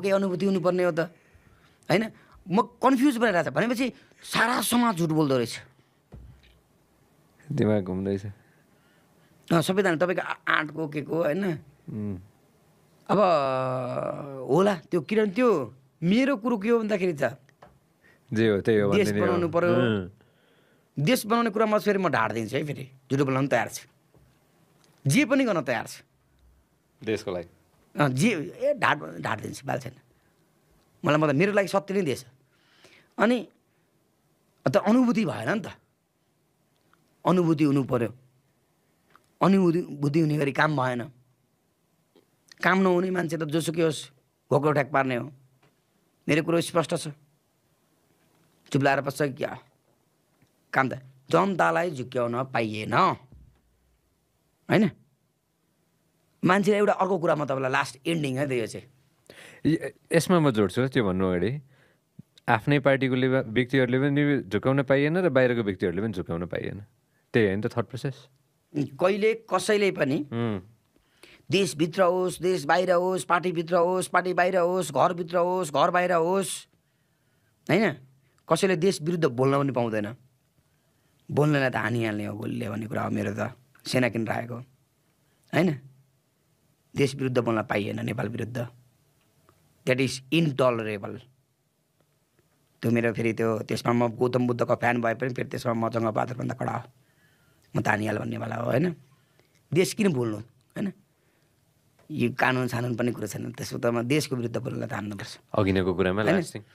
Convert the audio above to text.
केही अनुभूति हुनुपर्ने हो त होइन म कन्फ्युज भइरहेको छ भनेपछि सारा समाज झुट बोल्दो रहेछ दिमाग घुम्दैछ सबैजना तपाईँको आँटको के को होइन अब होला त्यो किनभने त्यो मेरो कुरो के हो भन्दाखेरि त जे हो त्यही हो देश बनाउनु पर्यो देश बनाउने कुरामा फेरि म ढाडिदिन्छु है फेरि झुटो बोलाउनु तयार छु जे पनि गर्न तयार छु देशको लागि जे ए ढाड ढाड दिन्छ बाल छैन मलाई मतलब मेरो लागि सत्य नै दिएछ अनि त अनुभूति भएन नि त अनुभूति हुनु पऱ्यो अनुभूति बुद्धि हुने गरी काम भएन काम नहुने मान्छे त जोसुकै होस् घोक्रो ठ्याक पार्ने हो मेरो कुरो स्पष्ट छ चुप्लाएर बस्छ क्या काम त जनतालाई झुक्याउन पाइएन होइन मान्छेले एउटा अर्को कुरा म तपाईँलाई लास्ट एन्डिङ है त यो चाहिँ यसमा म जोड्छु त्यो भन्नु अगाडि आफ्नै पार्टीको व्यक्तिहरूले पनि झुकाउन पाइएन र बाहिरको व्यक्तिहरूले पनि झुकाउन पाइएन त्यही हो नि त थर्ड प्रोसेस कहिले कसैले पनि देशभित्र होस् देश बाहिर होस् पार्टीभित्र होस् पार्टी बाहिर होस् घरभित्र होस् घर बाहिर होस् होइन कसैले देश विरुद्ध बोल्न पनि पाउँदैन बोल्नलाई त हानिहाल्ने हो गोलीले भन्ने कुरा हो मेरो त सेना किन राखेको होइन देश विरुद्ध बोल्न पाइएन नेपाल विरुद्ध द्याट इज इन्टलरेबल त्यो मेरो फेरि त्यो त्यसमा म गौतम बुद्धको फ्यान भए पनि फेरि त्यसमा म भन्दा कडा हो म तानिहाल भन्नेवाला हो होइन देश किन बोल्नु होइन यो कानुन सानुन पनि कुरो छैन त्यसो त म देशको विरुद्ध बोल्न थाल्नुपर्छ अघि कुरामा